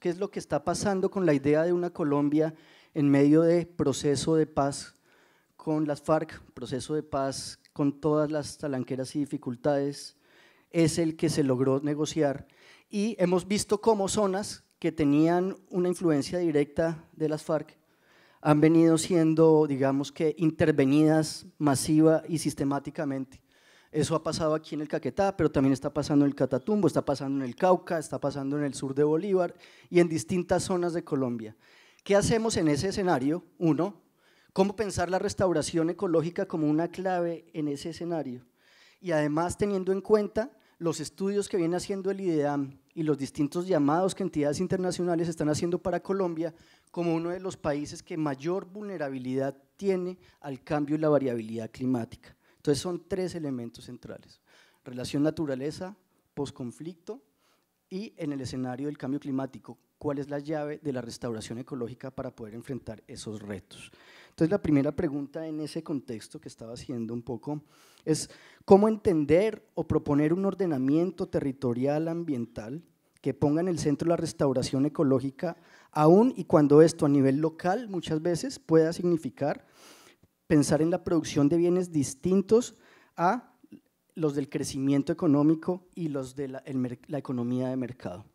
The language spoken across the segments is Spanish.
¿Qué es lo que está pasando con la idea de una Colombia en medio de proceso de paz con las FARC, proceso de paz con todas las talanqueras y dificultades? Es el que se logró negociar y hemos visto cómo zonas que tenían una influencia directa de las FARC han venido siendo, digamos que, intervenidas masiva y sistemáticamente. Eso ha pasado aquí en el Caquetá, pero también está pasando en el Catatumbo, está pasando en el Cauca, está pasando en el sur de Bolívar y en distintas zonas de Colombia. ¿Qué hacemos en ese escenario? Uno, cómo pensar la restauración ecológica como una clave en ese escenario. Y además teniendo en cuenta los estudios que viene haciendo el IDEAM y los distintos llamados que entidades internacionales están haciendo para Colombia como uno de los países que mayor vulnerabilidad tiene al cambio y la variabilidad climática. Entonces son tres elementos centrales, relación naturaleza, posconflicto y en el escenario del cambio climático, cuál es la llave de la restauración ecológica para poder enfrentar esos retos. Entonces la primera pregunta en ese contexto que estaba haciendo un poco es cómo entender o proponer un ordenamiento territorial ambiental que ponga en el centro la restauración ecológica, aún y cuando esto a nivel local muchas veces pueda significar pensar en la producción de bienes distintos a los del crecimiento económico y los de la, la economía de mercado.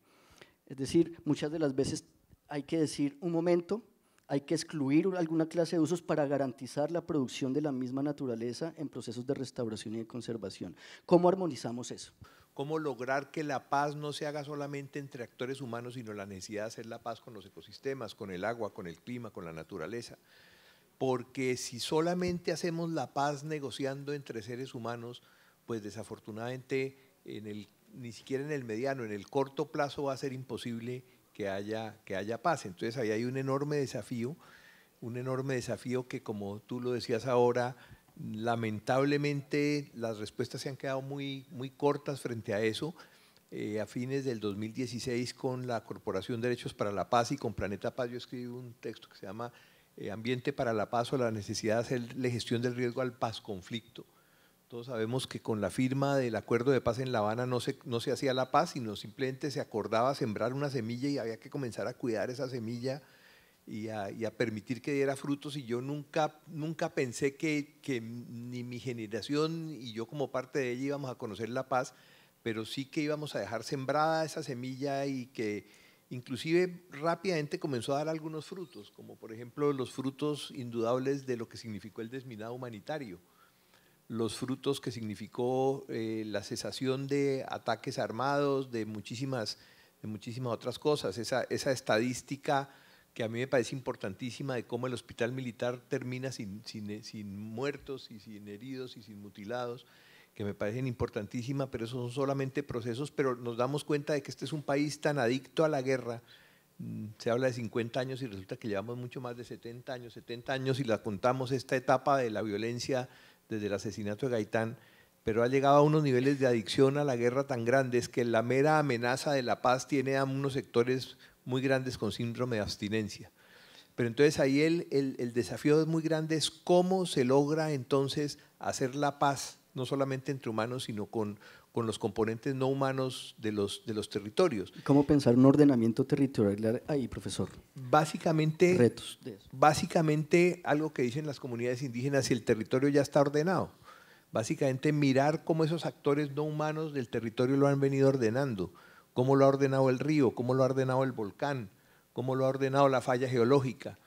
Es decir, muchas de las veces hay que decir un momento, hay que excluir alguna clase de usos para garantizar la producción de la misma naturaleza en procesos de restauración y de conservación. ¿Cómo armonizamos eso? cómo lograr que la paz no se haga solamente entre actores humanos, sino la necesidad de hacer la paz con los ecosistemas, con el agua, con el clima, con la naturaleza. Porque si solamente hacemos la paz negociando entre seres humanos, pues desafortunadamente ni siquiera en el mediano, en el corto plazo va a ser imposible que haya, que haya paz. Entonces ahí hay un enorme desafío, un enorme desafío que como tú lo decías ahora, Lamentablemente las respuestas se han quedado muy, muy cortas frente a eso. Eh, a fines del 2016 con la Corporación Derechos para la Paz y con Planeta Paz yo escribí un texto que se llama eh, Ambiente para la Paz o la necesidad de la gestión del riesgo al paz conflicto. Todos sabemos que con la firma del acuerdo de paz en La Habana no se, no se hacía la paz, sino simplemente se acordaba sembrar una semilla y había que comenzar a cuidar esa semilla y a, permitir que diera frutos y yo nunca, nunca pensé que, ni mi generación y yo como parte de ella íbamos a conocer la paz, pero sí que íbamos a dejar sembrada esa semilla y que inclusive rápidamente comenzó a dar algunos frutos, como por ejemplo los frutos indudables de lo que significó el desminado humanitario, los frutos que significó eh, la cesación de ataques armados, de muchísimas, de muchísimas otras cosas, esa, esa estadística que a mí me parece importantísima de cómo el hospital militar termina sin, eh, sin, muertos y sin heridos y sin mutilados, que me parecen importantísima pero esos son solamente procesos, pero nos damos cuenta de que este es un país tan adicto a la guerra, mm, se habla de 50 años y resulta que llevamos mucho más de 70 años, 70 años y la contamos esta etapa de la violencia desde el asesinato de Gaitán, pero ha llegado a unos niveles de adicción a la guerra tan grandes que la mera amenaza de la paz tiene a unos sectores muy grandes con síndrome de abstinencia. Pero entonces ahí el, el, el desafío muy grande es cómo se logra entonces hacer la paz, no solamente entre humanos, sino con, con los componentes no humanos de los, de los territorios. ¿Cómo pensar un ordenamiento territorial ahí, profesor? Básicamente, Retos básicamente algo que dicen las comunidades indígenas, si el territorio ya está ordenado. Básicamente mirar cómo esos actores no humanos del territorio lo han venido ordenando cómo lo ha ordenado el río, cómo lo ha ordenado el volcán, cómo lo ha ordenado la falla geológica.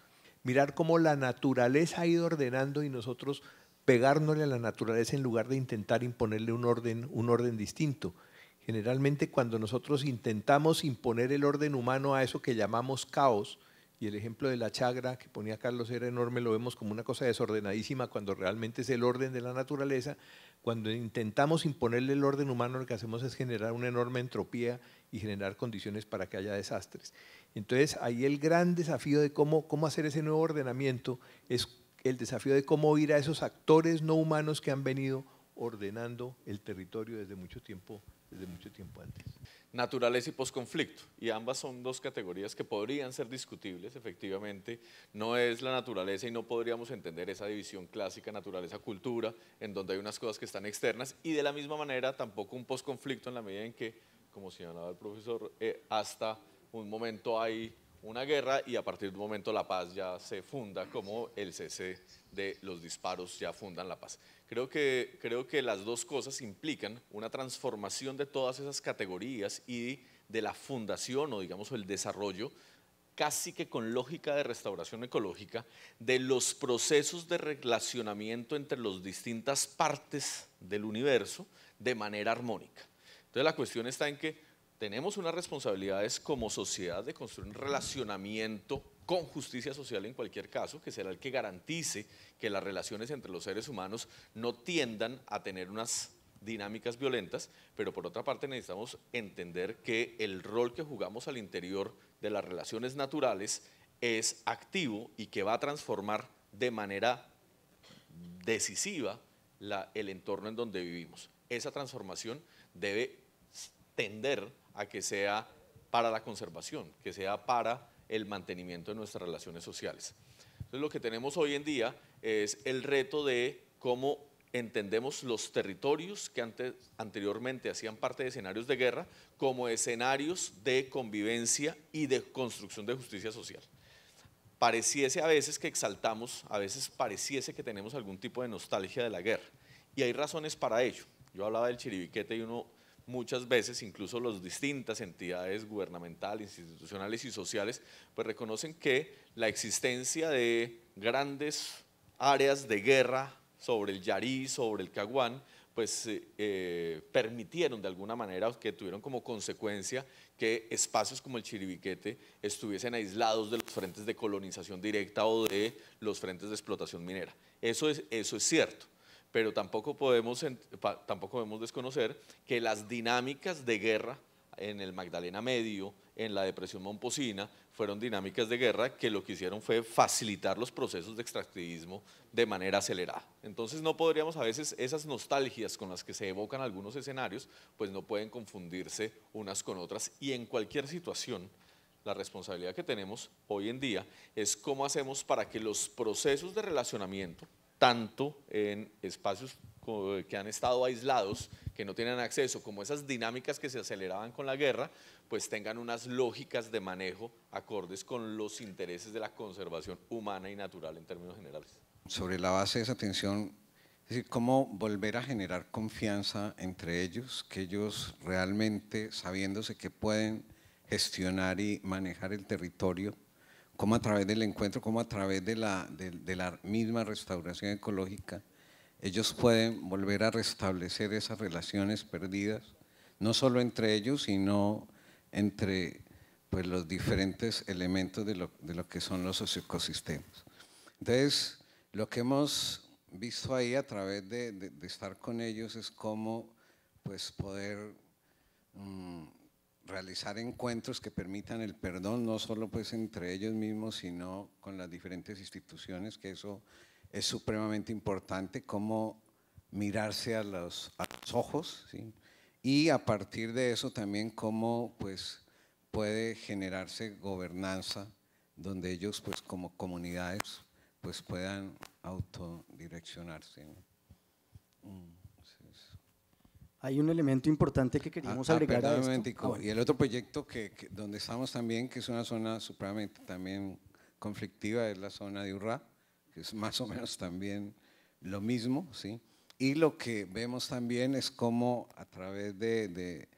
Mirar cómo la naturaleza ha ido ordenando y nosotros pegárnosle a la naturaleza en lugar de intentar imponerle un orden, un orden distinto. Generalmente cuando nosotros intentamos imponer el orden humano a eso que llamamos caos, y el ejemplo de la chagra que ponía Carlos era enorme, lo vemos como una cosa desordenadísima cuando realmente es el orden de la naturaleza. Cuando intentamos imponerle el orden humano, lo que hacemos es generar una enorme entropía y generar condiciones para que haya desastres. Entonces, ahí el gran desafío de cómo, cómo hacer ese nuevo ordenamiento es el desafío de cómo ir a esos actores no humanos que han venido ordenando el territorio desde mucho tiempo, desde mucho tiempo antes. Naturaleza y posconflicto, y ambas son dos categorías que podrían ser discutibles, efectivamente, no es la naturaleza y no podríamos entender esa división clásica naturaleza-cultura, en donde hay unas cosas que están externas, y de la misma manera tampoco un posconflicto en la medida en que como señalaba el profesor, eh, hasta un momento hay una guerra y a partir de un momento la paz ya se funda como el cese de los disparos ya fundan la paz. Creo que, creo que las dos cosas implican una transformación de todas esas categorías y de la fundación o digamos el desarrollo casi que con lógica de restauración ecológica de los procesos de relacionamiento entre las distintas partes del universo de manera armónica. Entonces la cuestión está en que tenemos unas responsabilidades como sociedad de construir un relacionamiento con justicia social en cualquier caso, que será el que garantice que las relaciones entre los seres humanos no tiendan a tener unas dinámicas violentas, pero por otra parte necesitamos entender que el rol que jugamos al interior de las relaciones naturales es activo y que va a transformar de manera decisiva el entorno en donde vivimos. Esa transformación debe tender a que sea para la conservación, que sea para el mantenimiento de nuestras relaciones sociales. Entonces lo que tenemos hoy en día es el reto de cómo entendemos los territorios que antes, anteriormente hacían parte de escenarios de guerra como escenarios de convivencia y de construcción de justicia social. Pareciese a veces que exaltamos, a veces pareciese que tenemos algún tipo de nostalgia de la guerra y hay razones para ello. Yo hablaba del chiribiquete y uno muchas veces incluso las distintas entidades gubernamentales, institucionales y sociales, pues reconocen que la existencia de grandes áreas de guerra sobre el Yarí, sobre el Caguán, pues eh, eh, permitieron de alguna manera, que tuvieron como consecuencia que espacios como el Chiribiquete estuviesen aislados de los frentes de colonización directa o de los frentes de explotación minera. eso es cierto pero tampoco podemos, tampoco desconocer que las dinámicas de guerra en el Magdalena Medio, en la depresión momposina, fueron dinámicas de guerra que lo que hicieron fue facilitar los procesos de extractivismo de manera acelerada. Entonces no podríamos a veces esas nostalgias con las que se evocan algunos escenarios, pues no pueden confundirse unas con otras y en cualquier situación la responsabilidad que tenemos hoy en día es cómo hacemos para que los procesos de relacionamiento tanto en espacios que han estado aislados, que no tienen acceso, como esas dinámicas que se aceleraban con la guerra, pues tengan unas lógicas de manejo acordes con los intereses de la conservación humana y natural en términos generales. Sobre la base de esa tensión, es decir, cómo volver a generar confianza entre ellos, que ellos realmente, sabiéndose que pueden gestionar y manejar el territorio, cómo a través del encuentro, como a través de la, misma restauración ecológica, ellos pueden volver a restablecer esas relaciones perdidas, no solo entre ellos, sino entre pues, los diferentes elementos de lo, que son los socioecosistemas. Entonces, lo que hemos visto ahí a través de, estar con ellos es cómo pues, poder mm, realizar encuentros que permitan el perdón, no solo pues entre ellos mismos, sino con las diferentes instituciones, que eso es supremamente importante, cómo mirarse a los, ojos, y a partir de eso también cómo pues puede generarse gobernanza donde ellos pues como comunidades pues puedan autodireccionarse. Mm. Hay un elemento importante que queríamos ah, ah, agregar. Ah, y el otro proyecto que, donde estamos también, que es una zona supremamente también conflictiva, es la zona de Urrá, que es más o menos también lo mismo, ¿sí? Y lo que vemos también es cómo a través de, de,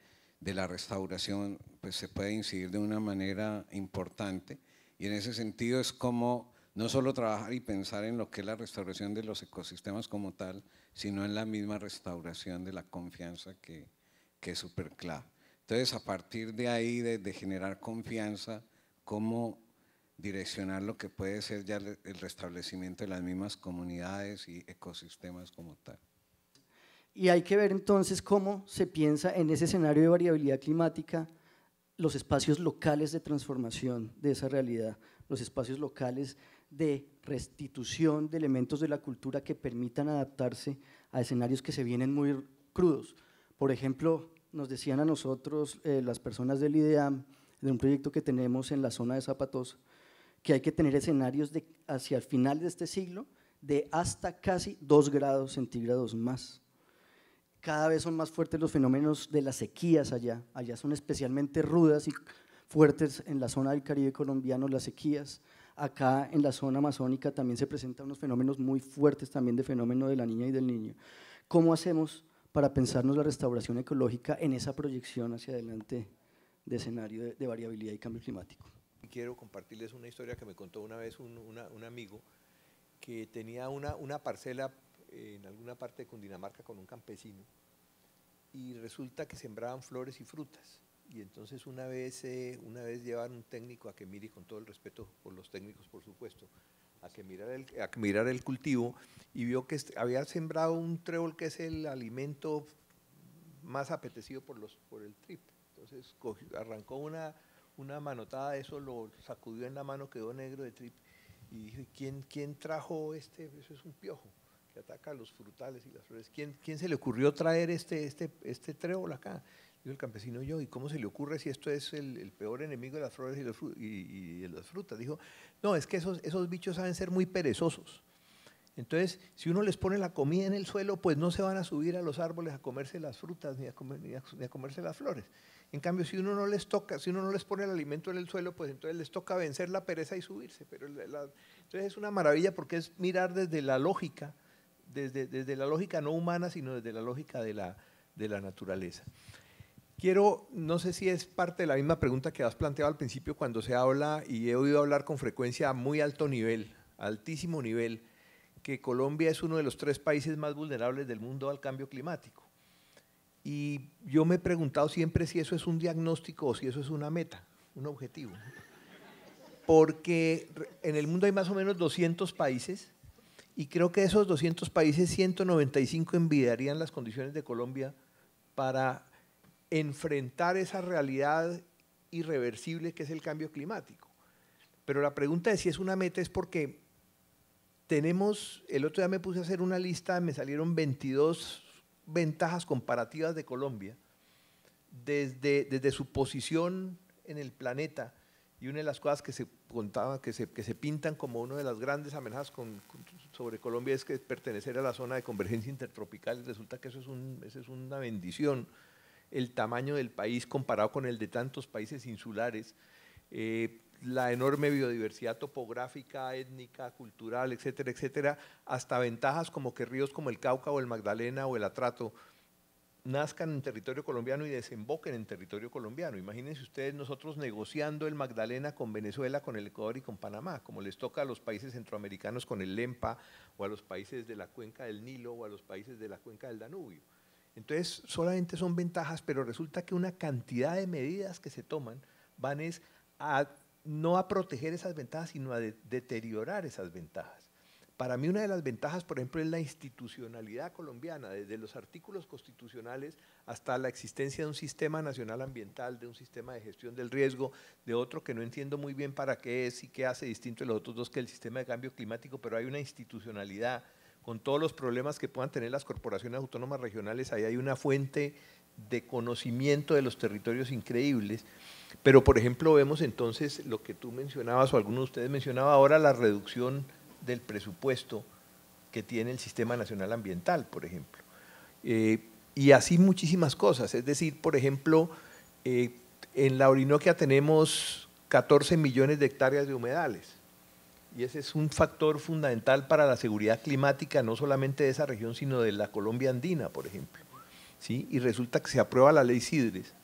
de la restauración pues, se puede incidir de una manera importante. Y en ese sentido es como no solo trabajar y pensar en lo que es la restauración de los ecosistemas como tal, sino en la misma restauración de la confianza que, es súper clave. Entonces, a partir de ahí, de, generar confianza, cómo direccionar lo que puede ser ya el restablecimiento de las mismas comunidades y ecosistemas como tal. Y hay que ver entonces cómo se piensa en ese escenario de variabilidad climática los espacios locales de transformación de esa realidad, los espacios locales de restitución de elementos de la cultura que permitan adaptarse a escenarios que se vienen muy crudos. Por ejemplo, nos decían a nosotros eh, las personas del IDEAM, de un proyecto que tenemos en la zona de Zapatos, que hay que tener escenarios hacia el final de este siglo de hasta casi 2 grados centígrados más. Cada vez son más fuertes los fenómenos de las sequías allá. Allá son especialmente rudas y fuertes en la zona del Caribe colombiano las sequías. Acá en la zona amazónica también se presentan unos fenómenos muy fuertes también de fenómeno de la niña y del niño. ¿Cómo hacemos para pensarnos la restauración ecológica en esa proyección hacia adelante de escenario de, variabilidad y cambio climático? Quiero compartirles una historia que me contó una vez un, amigo que tenía una, una parcela eh, en alguna parte de Cundinamarca con un campesino y resulta que sembraban flores y frutas. Y entonces una vez, eh, una vez llevaron un técnico a que mire, con todo el respeto por los técnicos, por supuesto, a que mirara el, a el cultivo y vio que había sembrado un trébol que es el alimento más apetecido por, los, por el trip. Entonces arrancó una, una manotada de eso, lo sacudió en la mano, quedó negro de trip y dijo, ¿quién, trajo este? Eso es un piojo que ataca a los frutales y las flores. ¿Quién, quién se le ocurrió traer este, este, este trébol acá? Dijo el campesino, yo, ¿y cómo se le ocurre si esto es el, peor enemigo de las flores y, de las frutas? Dijo, no, es que esos, esos bichos saben ser muy perezosos. Entonces, si uno les pone la comida en el suelo, pues no se van a subir a los árboles a comerse las frutas ni a, comerse las flores. En cambio, si uno no les toca, si uno no les pone el alimento en el suelo, pues entonces les toca vencer la pereza y subirse. Pero entonces es una maravilla porque es mirar desde la lógica, desde, desde la lógica no humana, sino desde la lógica de la, de la naturaleza. Quiero, no sé si es parte de la misma pregunta que has planteado al principio cuando se habla, y he oído hablar con frecuencia a muy alto nivel, altísimo nivel, que Colombia es uno de los tres países más vulnerables del mundo al cambio climático. Y yo me he preguntado siempre si eso es un diagnóstico o si eso es una meta, un objetivo. Porque en el mundo hay más o menos 200 países y creo que esos 200 países, 195 envidiarían las condiciones de Colombia para enfrentar esa realidad irreversible que es el cambio climático. Pero la pregunta de si es una meta es porque tenemos, el otro día me puse a hacer una lista, me salieron 22 ventajas comparativas de Colombia desde, desde su posición en el planeta y una de las cosas que se contaba, que se, que pintan como una de las grandes amenazas sobre Colombia es que pertenecer a la zona de convergencia intertropical, resulta que eso es, eso es una bendición el tamaño del país comparado con el de tantos países insulares, eh, la enorme biodiversidad topográfica, étnica, cultural, etcétera, etcétera, hasta ventajas como que ríos como el Cauca o el Magdalena o el Atrato nazcan en territorio colombiano y desemboquen en territorio colombiano. Imagínense ustedes nosotros negociando el Magdalena con Venezuela, con el Ecuador y con Panamá, como les toca a los países centroamericanos con el LEMPA o a los países de la cuenca del Nilo o a los países de la cuenca del Danubio. Entonces, solamente son ventajas, pero resulta que una cantidad de medidas que se toman van es a no a proteger esas ventajas, sino a deteriorar esas ventajas. Para mí una de las ventajas, por ejemplo, es la institucionalidad colombiana, desde los artículos constitucionales hasta la existencia de un sistema nacional ambiental, de un sistema de gestión del riesgo, de otro que no entiendo muy bien para qué es y qué hace distinto de los otros dos que el sistema de cambio climático, pero hay una institucionalidad con todos los problemas que puedan tener las corporaciones autónomas regionales, ahí hay una fuente de conocimiento de los territorios increíbles. Pero, por ejemplo, vemos entonces lo que tú mencionabas o alguno de ustedes mencionaba ahora, la reducción del presupuesto que tiene el Sistema Nacional Ambiental, por ejemplo. Eh, y así muchísimas cosas. Es decir, por ejemplo, eh, en la Orinoquia tenemos 14 millones de hectáreas de humedales. Y ese es un factor fundamental para la seguridad climática, no solamente de esa región, sino de la Colombia andina, por ejemplo. ¿Sí? Y resulta que se aprueba la ley Sidres,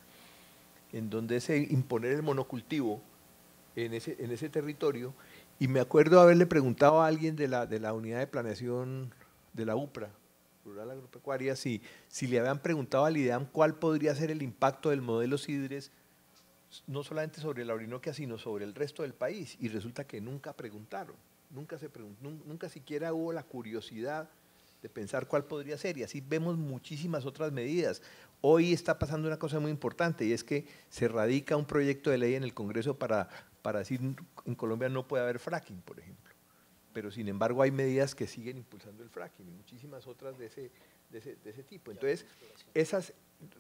en donde se imponer el monocultivo en ese, en ese territorio. Y me acuerdo haberle preguntado a alguien de la, de la unidad de planeación de la UPRA, Rural Agropecuaria, si, si le habían preguntado al IDEAM cuál podría ser el impacto del modelo Sidres no solamente sobre la Orinoquia, sino sobre el resto del país. Y resulta que nunca preguntaron, nunca, se preguntó nunca siquiera hubo la curiosidad de pensar cuál podría ser. Y así vemos muchísimas otras medidas. Hoy está pasando una cosa muy importante y es que se radica un proyecto de ley en el Congreso para, para decir en Colombia no puede haber fracking, por ejemplo. Pero sin embargo hay medidas que siguen impulsando el fracking y muchísimas otras de ese, de ese tipo. Entonces, esas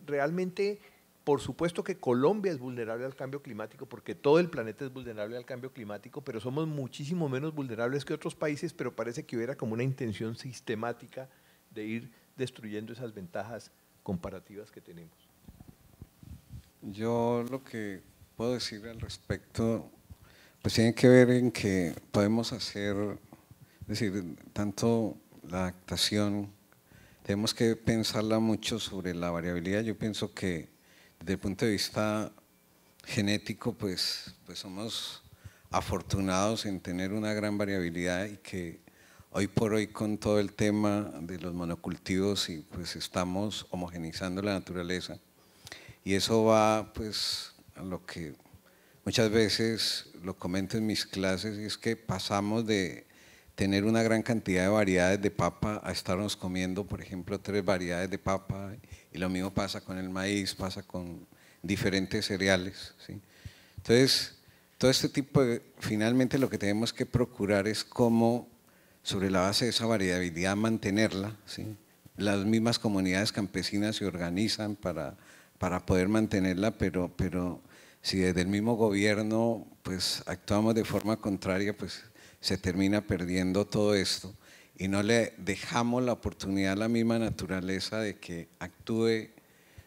realmente por supuesto que Colombia es vulnerable al cambio climático, porque todo el planeta es vulnerable al cambio climático, pero somos muchísimo menos vulnerables que otros países, pero parece que hubiera como una intención sistemática de ir destruyendo esas ventajas comparativas que tenemos. Yo lo que puedo decir al respecto, pues tiene que ver en que podemos hacer, es decir, tanto la adaptación, tenemos que pensarla mucho sobre la variabilidad. Yo pienso que desde el punto de vista genético, pues, pues somos afortunados en tener una gran variabilidad y que hoy por hoy con todo el tema de los monocultivos y pues estamos homogenizando la naturaleza y eso va pues a lo que muchas veces lo comento en mis clases y es que pasamos de tener una gran cantidad de variedades de papa a estarnos comiendo, por ejemplo, tres variedades de papa, y lo mismo pasa con el maíz, pasa con diferentes cereales. Entonces, todo este tipo de, finalmente lo que tenemos que procurar es cómo, sobre la base de esa variabilidad, mantenerla. Las mismas comunidades campesinas se organizan para, para poder mantenerla, pero, pero si desde el mismo gobierno pues, actuamos de forma contraria, pues se termina perdiendo todo esto y no le dejamos la oportunidad a la misma naturaleza de que actúe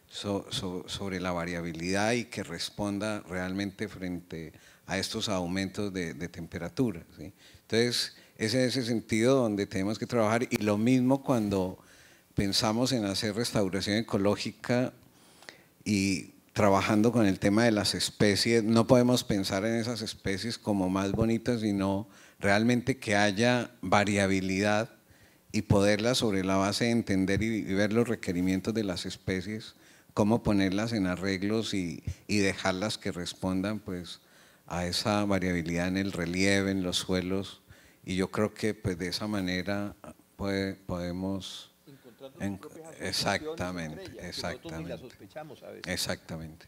sobre la variabilidad y que responda realmente frente a estos aumentos de, temperatura. ¿sí? Entonces, es en ese sentido donde tenemos que trabajar y lo mismo cuando pensamos en hacer restauración ecológica y trabajando con el tema de las especies, no podemos pensar en esas especies como más bonitas, sino realmente que haya variabilidad y poderla sobre la base de entender y, ver los requerimientos de las especies, cómo ponerlas en arreglos y, dejarlas que respondan pues a esa variabilidad en el relieve, en los suelos. Y yo creo que pues de esa manera puede, podemos... En, exactamente, exactamente. Exactamente.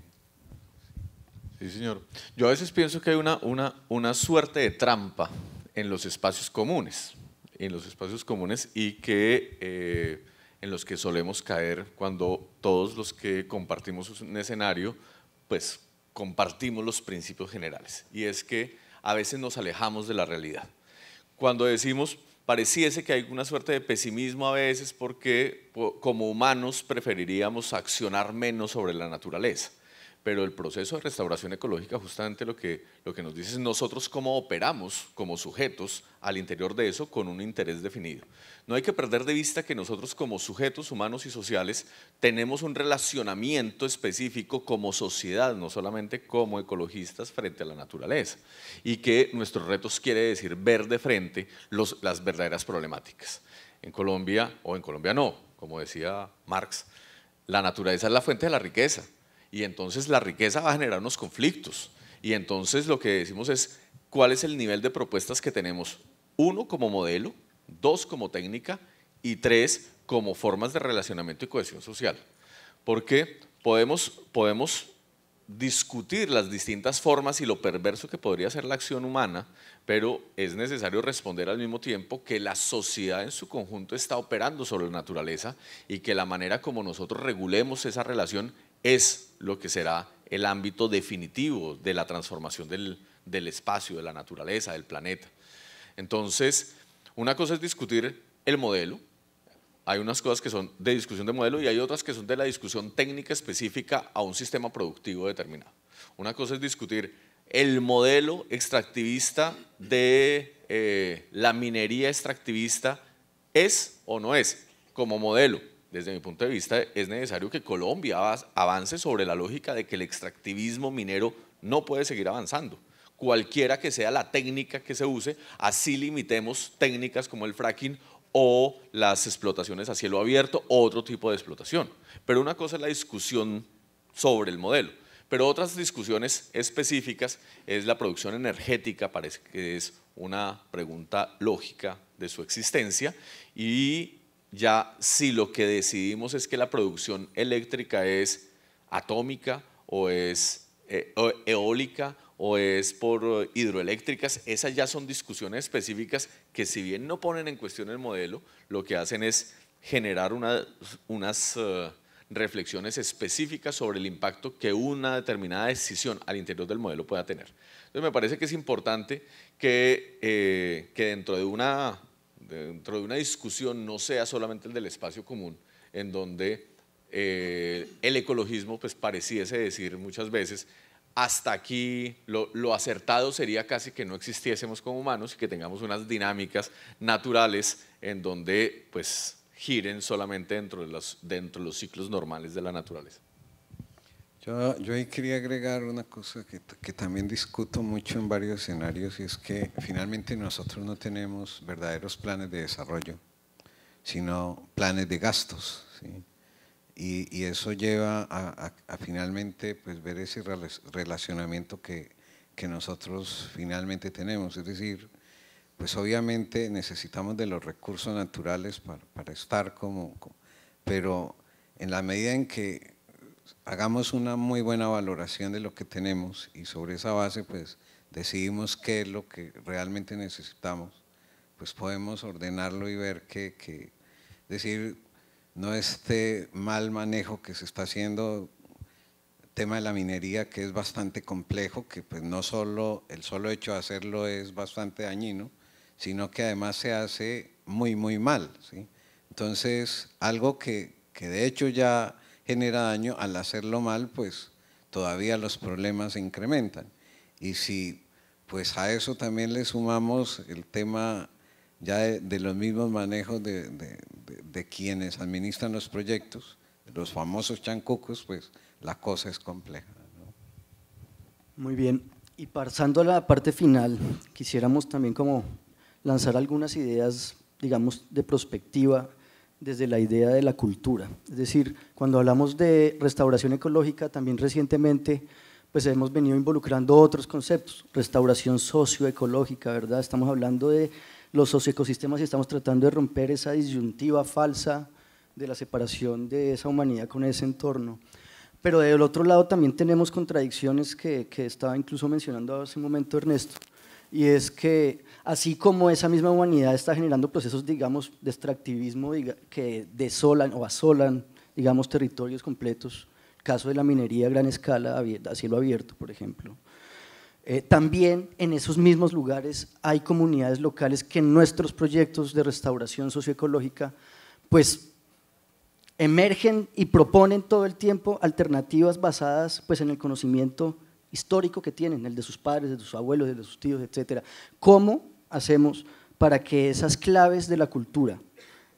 Sí, señor. Yo a veces pienso que hay una, una, una suerte de trampa en los espacios comunes, en los espacios comunes y que eh, en los que solemos caer cuando todos los que compartimos un escenario, pues compartimos los principios generales. Y es que a veces nos alejamos de la realidad. Cuando decimos, pareciese que hay una suerte de pesimismo a veces porque como humanos preferiríamos accionar menos sobre la naturaleza pero el proceso de restauración ecológica justamente lo que, lo que nos dice es nosotros cómo operamos como sujetos al interior de eso con un interés definido. No hay que perder de vista que nosotros como sujetos humanos y sociales tenemos un relacionamiento específico como sociedad, no solamente como ecologistas frente a la naturaleza, y que nuestros retos quiere decir ver de frente las verdaderas problemáticas. En Colombia, o en Colombia no, como decía Marx, la naturaleza es la fuente de la riqueza y entonces la riqueza va a generar unos conflictos. Y entonces lo que decimos es cuál es el nivel de propuestas que tenemos. Uno como modelo, dos como técnica y tres como formas de relacionamiento y cohesión social. Porque podemos, podemos discutir las distintas formas y lo perverso que podría ser la acción humana, pero es necesario responder al mismo tiempo que la sociedad en su conjunto está operando sobre la naturaleza y que la manera como nosotros regulemos esa relación es lo que será el ámbito definitivo de la transformación del, espacio, de la naturaleza, del planeta. Entonces, una cosa es discutir el modelo, hay unas cosas que son de discusión de modelo y hay otras que son de la discusión técnica específica a un sistema productivo determinado. Una cosa es discutir el modelo extractivista de eh, la minería extractivista es o no es como modelo desde mi punto de vista, es necesario que Colombia avance sobre la lógica de que el extractivismo minero no puede seguir avanzando. Cualquiera que sea la técnica que se use, así limitemos técnicas como el fracking o las explotaciones a cielo abierto o otro tipo de explotación. Pero una cosa es la discusión sobre el modelo, pero otras discusiones específicas es la producción energética, parece que es una pregunta lógica de su existencia y ya si lo que decidimos es que la producción eléctrica es atómica o es eh, eólica o es por hidroeléctricas, esas ya son discusiones específicas que si bien no ponen en cuestión el modelo, lo que hacen es generar unas eh, reflexiones específicas sobre el impacto que una determinada decisión al interior del modelo pueda tener. Entonces me parece que es importante que, eh, que dentro de una dentro de una discusión no sea solamente el del espacio común, en donde eh, el ecologismo pues pareciese decir muchas veces hasta aquí lo, acertado sería casi que no existiésemos como humanos y que tengamos unas dinámicas naturales en donde pues giren solamente dentro de dentro de los ciclos normales de la naturaleza. Yo, ahí quería agregar una cosa que, que también discuto mucho en varios escenarios y es que finalmente nosotros no tenemos verdaderos planes de desarrollo, sino planes de gastos. Y, y, eso lleva a, finalmente pues, ver ese relacionamiento que, que, nosotros finalmente tenemos. Es decir, pues obviamente necesitamos de los recursos naturales para, estar como, pero en la medida en que hagamos una muy buena valoración de lo que tenemos y sobre esa base pues decidimos qué es lo que realmente necesitamos, pues podemos ordenarlo y ver que, que decir, no este mal manejo que se está haciendo, tema de la minería que es bastante complejo, que pues no solo el solo hecho de hacerlo es bastante dañino, sino que además se hace muy, muy mal. Entonces, algo que, que de hecho ya genera daño, al hacerlo mal, pues todavía los problemas se incrementan. Y si pues a eso también le sumamos el tema ya de, los mismos manejos de, quienes administran los proyectos, los famosos chancucos, pues la cosa es compleja. Muy bien. Y pasando a la parte final, quisiéramos también como lanzar algunas ideas, digamos, de prospectiva desde la idea de la cultura. Es decir, cuando hablamos de restauración ecológica, también recientemente pues hemos venido involucrando otros conceptos, restauración socioecológica, ¿verdad? Estamos hablando de los socioecosistemas y estamos tratando de romper esa disyuntiva falsa de la separación de esa humanidad con ese entorno. Pero del otro lado también tenemos contradicciones que, que estaba incluso mencionando hace un momento Ernesto, y es que así como esa misma humanidad está generando procesos, digamos, de extractivismo que desolan o asolan, digamos, territorios completos, caso de la minería a gran escala, a cielo abierto, por ejemplo. Eh, también en esos mismos lugares hay comunidades locales que en nuestros proyectos de restauración socioecológica, pues emergen y proponen todo el tiempo alternativas basadas pues, en el conocimiento histórico que tienen, el de sus padres, de sus abuelos, de sus tíos, etcétera. ¿Cómo hacemos para que esas claves de la cultura,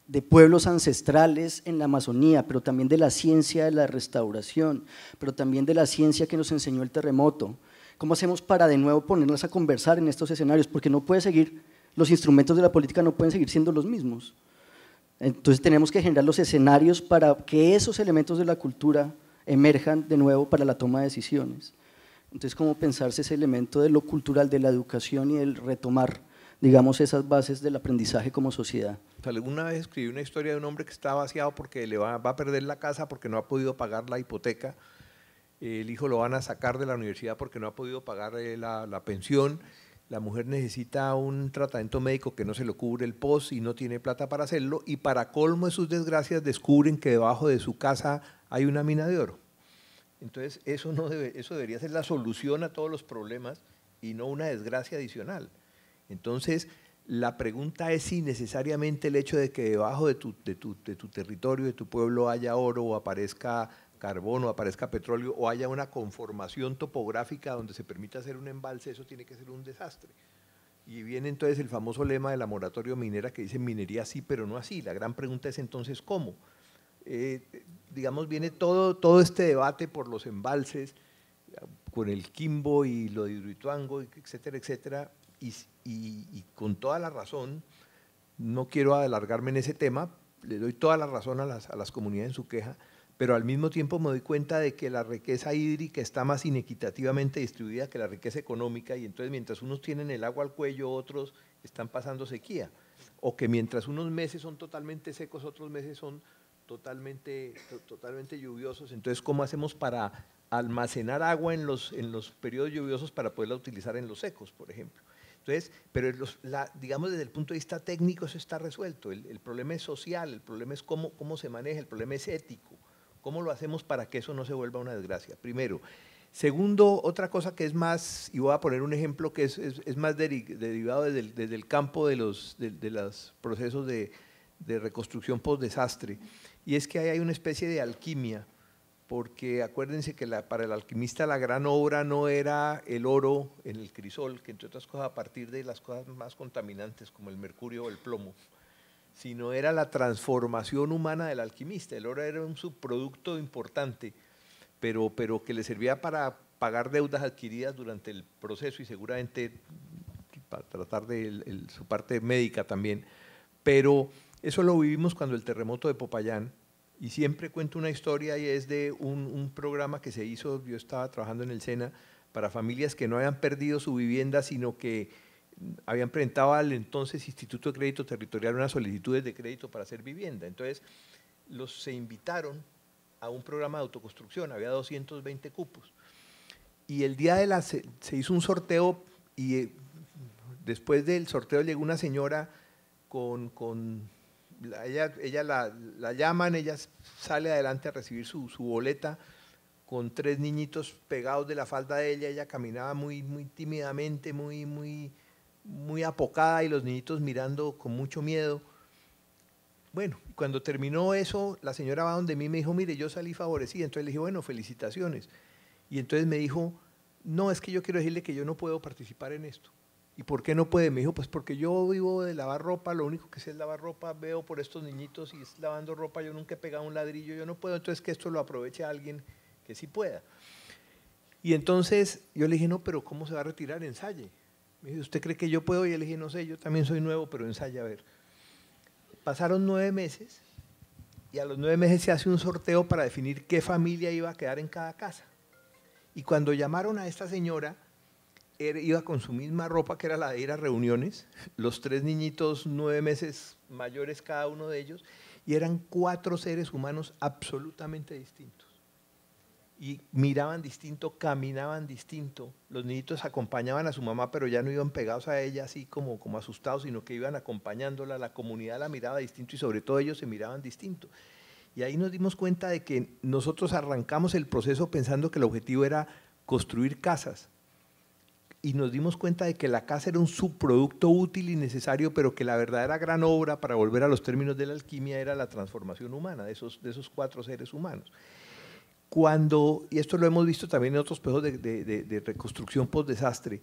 de pueblos ancestrales en la Amazonía, pero también de la ciencia de la restauración, pero también de la ciencia que nos enseñó el terremoto, ¿cómo hacemos para de nuevo ponerlas a conversar en estos escenarios? Porque no puede seguir, los instrumentos de la política no pueden seguir siendo los mismos. Entonces tenemos que generar los escenarios para que esos elementos de la cultura emerjan de nuevo para la toma de decisiones. Entonces, ¿cómo pensarse ese elemento de lo cultural, de la educación y el retomar digamos, esas bases del aprendizaje como sociedad. Alguna vez escribí una historia de un hombre que está vaciado porque le va, a perder la casa porque no ha podido pagar la hipoteca, el hijo lo van a sacar de la universidad porque no ha podido pagar eh, la, pensión, la mujer necesita un tratamiento médico que no se lo cubre el POS y no tiene plata para hacerlo, y para colmo de sus desgracias descubren que debajo de su casa hay una mina de oro. Entonces, eso, eso debería ser la solución a todos los problemas y no una desgracia adicional. Entonces, la pregunta es si necesariamente el hecho de que debajo de tu, territorio, de tu pueblo, haya oro o aparezca carbón o aparezca petróleo o haya una conformación topográfica donde se permita hacer un embalse, eso tiene que ser un desastre. Y viene entonces el famoso lema de la moratoria minera que dice minería sí, pero no así. La gran pregunta es entonces cómo. Eh, digamos, viene todo, este debate por los embalses, con el Quimbo y lo de Hidroituango, etcétera, etcétera, y, con toda la razón, no quiero alargarme en ese tema, le doy toda la razón a las, comunidades en su queja, pero al mismo tiempo me doy cuenta de que la riqueza hídrica está más inequitativamente distribuida que la riqueza económica y entonces mientras unos tienen el agua al cuello, otros están pasando sequía, o que mientras unos meses son totalmente secos, otros meses son totalmente, totalmente lluviosos, entonces ¿cómo hacemos para almacenar agua en los, en los periodos lluviosos para poderla utilizar en los secos, por ejemplo? Entonces, pero digamos desde el punto de vista técnico eso está resuelto. El, problema es social, el problema es cómo, cómo se maneja, el problema es ético. ¿Cómo lo hacemos para que eso no se vuelva una desgracia? Primero. Segundo, otra cosa que es más, y voy a poner un ejemplo que es, es, más derivado desde el, desde el, campo de los, de, procesos de, de reconstrucción post-desastre, y es que ahí hay una especie de alquimia porque acuérdense que para el alquimista la gran obra no era el oro en el crisol, que entre otras cosas a partir de las cosas más contaminantes como el mercurio o el plomo, sino era la transformación humana del alquimista. El oro era un subproducto importante, pero, que le servía para pagar deudas adquiridas durante el proceso y seguramente para tratar de su parte médica también. Pero eso lo vivimos cuando el terremoto de Popayán, y siempre cuento una historia y es de un, programa que se hizo, yo estaba trabajando en el SENA, para familias que no habían perdido su vivienda, sino que habían presentado al entonces Instituto de Crédito Territorial unas solicitudes de crédito para hacer vivienda. Entonces, los se invitaron a un programa de autoconstrucción, había 220 cupos. Y el día de la, se, hizo un sorteo y eh, después del sorteo llegó una señora con ella, ella la, llaman, ella sale adelante a recibir su, boleta con tres niñitos pegados de la falda de ella, ella caminaba muy, muy tímidamente, muy, muy, muy apocada y los niñitos mirando con mucho miedo. Bueno, cuando terminó eso, la señora va donde mí me dijo, mire, yo salí favorecida, entonces le dije, bueno, felicitaciones. Y entonces me dijo, no, es que yo quiero decirle que yo no puedo participar en esto. ¿Y por qué no puede? Me dijo, pues porque yo vivo de lavar ropa, lo único que sé es lavar ropa, veo por estos niñitos y es lavando ropa, yo nunca he pegado un ladrillo, yo no puedo, entonces que esto lo aproveche alguien que sí pueda. Y entonces yo le dije, no, pero ¿cómo se va a retirar? Ensaye. Me dijo, ¿usted cree que yo puedo? Y le dije, no sé, yo también soy nuevo, pero ensaya a ver. Pasaron nueve meses y a los nueve meses se hace un sorteo para definir qué familia iba a quedar en cada casa. Y cuando llamaron a esta señora, iba con su misma ropa, que era la de ir a reuniones, los tres niñitos nueve meses mayores cada uno de ellos, y eran cuatro seres humanos absolutamente distintos. Y miraban distinto, caminaban distinto. Los niñitos acompañaban a su mamá, pero ya no iban pegados a ella así como, como asustados, sino que iban acompañándola. La comunidad la miraba distinto y sobre todo ellos se miraban distinto. Y ahí nos dimos cuenta de que nosotros arrancamos el proceso pensando que el objetivo era construir casas y nos dimos cuenta de que la casa era un subproducto útil y necesario, pero que la verdadera gran obra, para volver a los términos de la alquimia, era la transformación humana de esos, de esos cuatro seres humanos. Cuando, y esto lo hemos visto también en otros espejos de, reconstrucción post-desastre,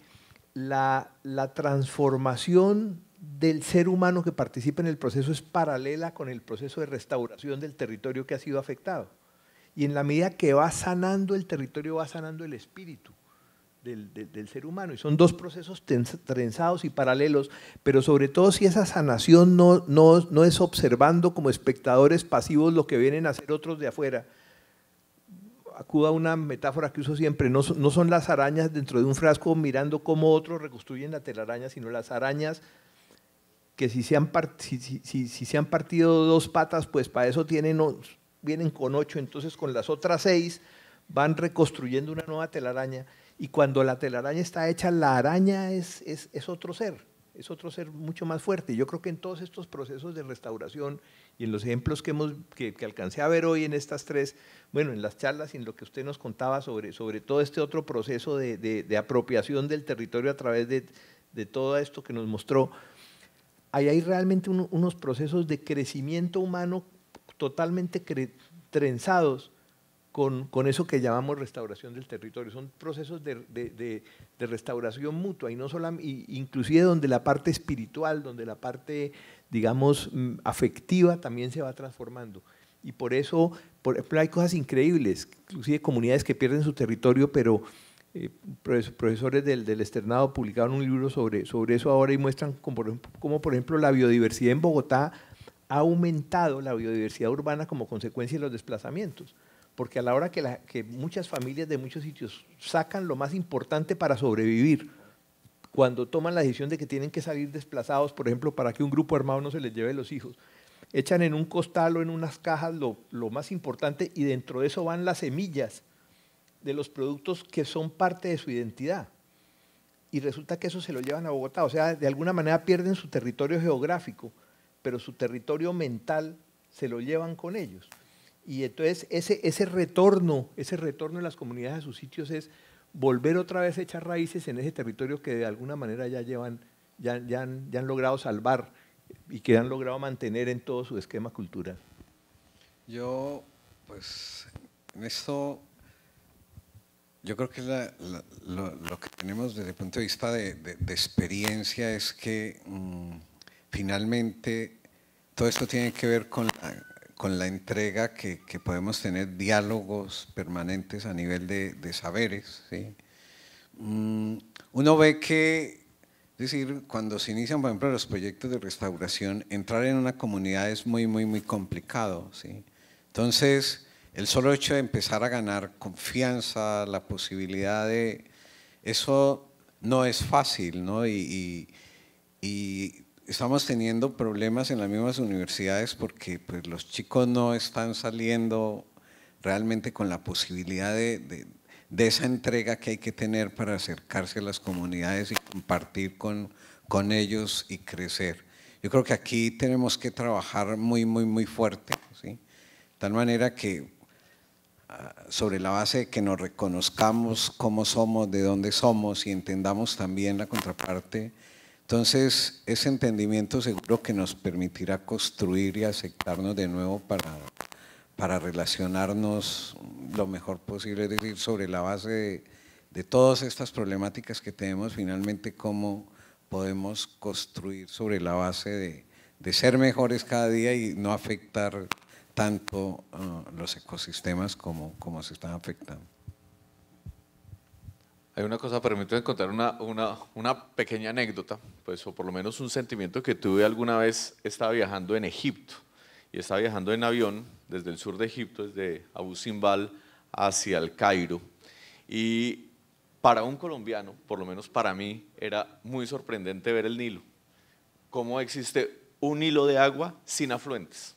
la transformación del ser humano que participa en el proceso es paralela con el proceso de restauración del territorio que ha sido afectado. Y en la medida que va sanando el territorio, va sanando el espíritu del, ser humano. Y son dos procesos trenzados y paralelos, pero sobre todo si esa sanación no, no, no es observando como espectadores pasivos lo que vienen a hacer otros de afuera. Acuda una metáfora que uso siempre, no, son las arañas dentro de un frasco mirando cómo otros reconstruyen la telaraña, sino las arañas que si se han, si, se han partido dos patas, pues para eso tienen, vienen con ocho, entonces con las otras seis van reconstruyendo una nueva telaraña. Y cuando la telaraña está hecha, la araña es, es, otro ser, es otro ser mucho más fuerte. Yo creo que en todos estos procesos de restauración y en los ejemplos que, hemos, alcancé a ver hoy en estas tres, bueno, en las charlas y en lo que usted nos contaba sobre, sobre todo este otro proceso de, apropiación del territorio a través de, todo esto que nos mostró, ahí hay realmente unos procesos de crecimiento humano totalmente trenzados con, con, eso que llamamos restauración del territorio. Son procesos de, de, restauración mutua y no solamente, inclusive donde la parte espiritual, donde la parte, digamos, mm, afectiva también se va transformando. Y por eso, por hay cosas increíbles, inclusive comunidades que pierden su territorio, pero eh, profesores del, del, externado publicaron un libro sobre, sobre eso ahora y muestran cómo, como, por ejemplo, la biodiversidad en Bogotá ha aumentado la biodiversidad urbana como consecuencia de los desplazamientos porque a la hora que, muchas familias de muchos sitios sacan lo más importante para sobrevivir, cuando toman la decisión de que tienen que salir desplazados, por ejemplo, para que un grupo armado no se les lleve los hijos, echan en un costal o en unas cajas lo más importante y dentro de eso van las semillas de los productos que son parte de su identidad. Y resulta que eso se lo llevan a Bogotá, o sea, de alguna manera pierden su territorio geográfico, pero su territorio mental se lo llevan con ellos. Y entonces ese, ese retorno, ese retorno de las comunidades a sus sitios es volver otra vez a echar raíces en ese territorio que de alguna manera ya llevan, ya, ya, han, logrado salvar y que han logrado mantener en todo su esquema cultural. Yo, pues, en esto, yo creo que lo, que tenemos desde el punto de vista de, experiencia es que mm, finalmente todo esto tiene que ver con la, con la entrega que, podemos tener diálogos permanentes a nivel de, saberes. ¿sí? Mm, uno ve que, es decir, cuando se inician, por ejemplo, los proyectos de restauración, entrar en una comunidad es muy, muy, muy complicado. ¿sí? Entonces, el solo hecho de empezar a ganar confianza, la posibilidad de... Eso no es fácil, ¿no? y, y estamos teniendo problemas en las mismas universidades porque pues, los chicos no están saliendo realmente con la posibilidad de, de, esa entrega que hay que tener para acercarse a las comunidades y compartir con, con ellos y crecer. Yo creo que aquí tenemos que trabajar muy, muy, muy fuerte, ¿sí? tal manera que ah, sobre la base de que nos reconozcamos cómo somos, de dónde somos y entendamos también la contraparte entonces, ese entendimiento seguro que nos permitirá construir y aceptarnos de nuevo para, para relacionarnos lo mejor posible, es decir, sobre la base de, todas estas problemáticas que tenemos, finalmente cómo podemos construir sobre la base de, ser mejores cada día y no afectar tanto ah, los ecosistemas como se están afectando. Hay una cosa, permítame contar una, pequeña anécdota, pues, o por lo menos un sentimiento que tuve alguna vez, estaba viajando en Egipto, y estaba viajando en avión desde el sur de Egipto, desde Abu Simbal hacia el Cairo, y para un colombiano, por lo menos para mí, era muy sorprendente ver el Nilo, cómo existe un hilo de agua sin afluentes,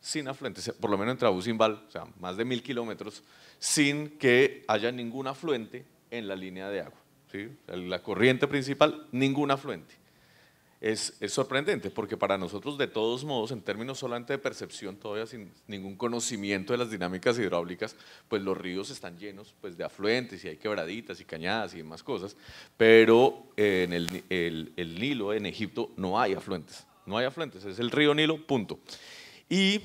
sin afluentes, por lo menos entre Abu Simbal, o sea, más de mil kilómetros, sin que haya ningún afluente en la línea de agua. ¿sí? La corriente principal, ningún afluente. Es, es, sorprendente porque para nosotros de todos modos, en términos solamente de percepción, todavía sin ningún conocimiento de las dinámicas hidráulicas, pues los ríos están llenos pues, de afluentes y hay quebraditas y cañadas y demás cosas, pero eh, en el, el, el Nilo, en Egipto, no hay afluentes, no hay afluentes, es el río Nilo, punto. Y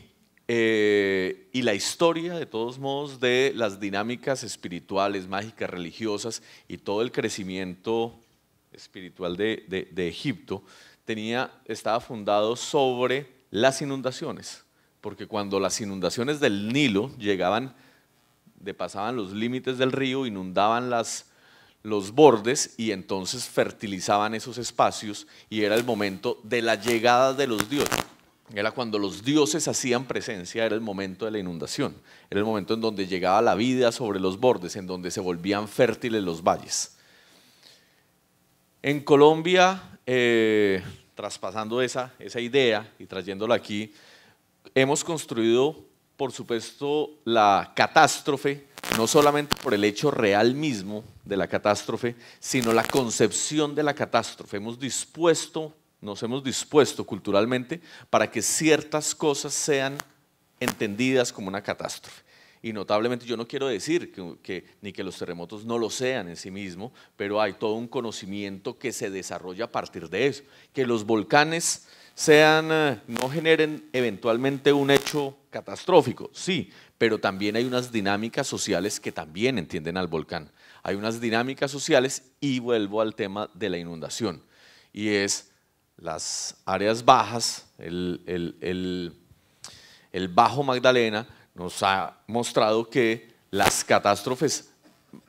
eh, y la historia, de todos modos, de las dinámicas espirituales, mágicas, religiosas y todo el crecimiento espiritual de, Egipto tenía, estaba fundado sobre las inundaciones, porque cuando las inundaciones del Nilo llegaban, pasaban los límites del río, inundaban los bordes y entonces fertilizaban esos espacios y era el momento de la llegada de los dioses era cuando los dioses hacían presencia, era el momento de la inundación, era el momento en donde llegaba la vida sobre los bordes, en donde se volvían fértiles los valles. En Colombia, eh, traspasando esa, esa idea y trayéndola aquí, hemos construido, por supuesto, la catástrofe, no solamente por el hecho real mismo de la catástrofe, sino la concepción de la catástrofe. Hemos dispuesto nos hemos dispuesto culturalmente para que ciertas cosas sean entendidas como una catástrofe. Y notablemente yo no quiero decir que, que, ni que los terremotos no lo sean en sí mismo, pero hay todo un conocimiento que se desarrolla a partir de eso. Que los volcanes sean, eh, no generen eventualmente un hecho catastrófico, sí, pero también hay unas dinámicas sociales que también entienden al volcán. Hay unas dinámicas sociales y vuelvo al tema de la inundación. Y es las áreas bajas, el, Bajo Magdalena, nos ha mostrado que las catástrofes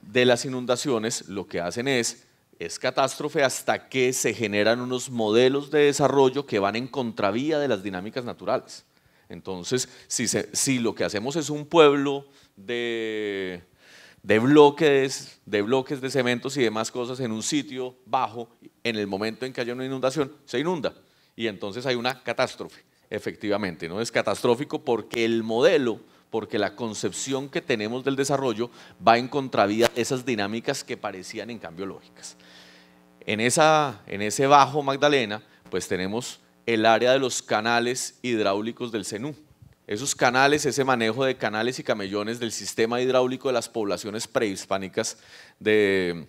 de las inundaciones lo que hacen es, es catástrofe hasta que se generan unos modelos de desarrollo que van en contravía de las dinámicas naturales. Entonces, si, si lo que hacemos es un pueblo de, de, bloques, de bloques de cementos y demás cosas en un sitio bajo, en el momento en que haya una inundación, se inunda y entonces hay una catástrofe, efectivamente. No es catastrófico porque el modelo, porque la concepción que tenemos del desarrollo va en contravía esas dinámicas que parecían en cambio lógicas. En, esa, en ese bajo Magdalena, pues tenemos el área de los canales hidráulicos del CENU. Esos canales, ese manejo de canales y camellones del sistema hidráulico de las poblaciones prehispánicas de,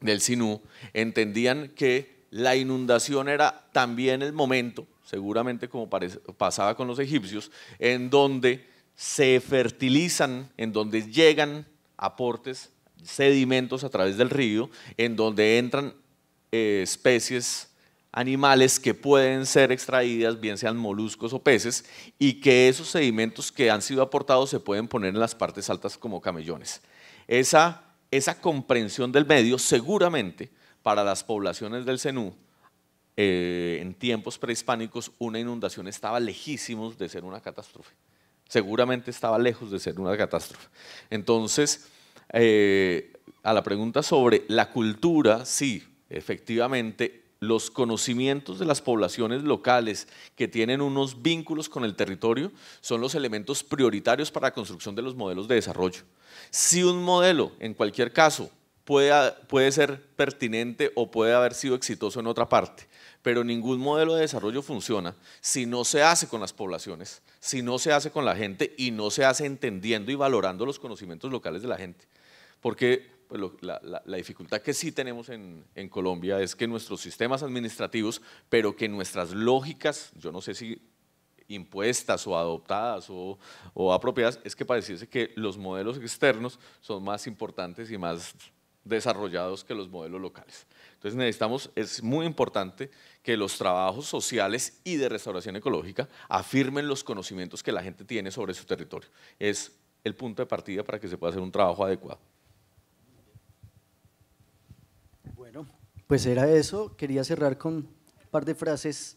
del Sinú entendían que la inundación era también el momento, seguramente como pasaba con los egipcios, en donde se fertilizan, en donde llegan aportes, sedimentos a través del río, en donde entran eh, especies animales que pueden ser extraídas, bien sean moluscos o peces, y que esos sedimentos que han sido aportados se pueden poner en las partes altas como camellones. Esa esa comprensión del medio seguramente para las poblaciones del Cenú, eh, en tiempos prehispánicos, una inundación estaba lejísimos de ser una catástrofe. Seguramente estaba lejos de ser una catástrofe. Entonces, eh, a la pregunta sobre la cultura, sí, efectivamente, los conocimientos de las poblaciones locales que tienen unos vínculos con el territorio son los elementos prioritarios para la construcción de los modelos de desarrollo. Si un modelo, en cualquier caso, puede, puede ser pertinente o puede haber sido exitoso en otra parte, pero ningún modelo de desarrollo funciona si no se hace con las poblaciones, si no se hace con la gente y no se hace entendiendo y valorando los conocimientos locales de la gente. Porque pues, la, dificultad que sí tenemos en, Colombia es que nuestros sistemas administrativos, pero que nuestras lógicas, yo no sé si impuestas o adoptadas o, apropiadas, es que pareciese que los modelos externos son más importantes y más desarrollados que los modelos locales. Entonces necesitamos, es muy importante que los trabajos sociales y de restauración ecológica afirmen los conocimientos que la gente tiene sobre su territorio. Es el punto de partida para que se pueda hacer un trabajo adecuado. pues era eso. Quería cerrar con un par de frases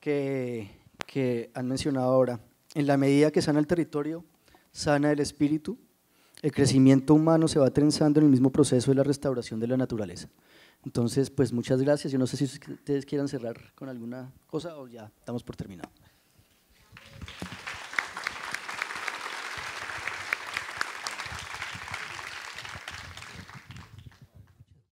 que, han mencionado ahora. En la medida que sana el territorio, sana el espíritu. El crecimiento humano se va trenzando en el mismo proceso de la restauración de la naturaleza. Entonces, pues muchas gracias. Yo no sé si ustedes quieran cerrar con alguna cosa o ya estamos por terminado.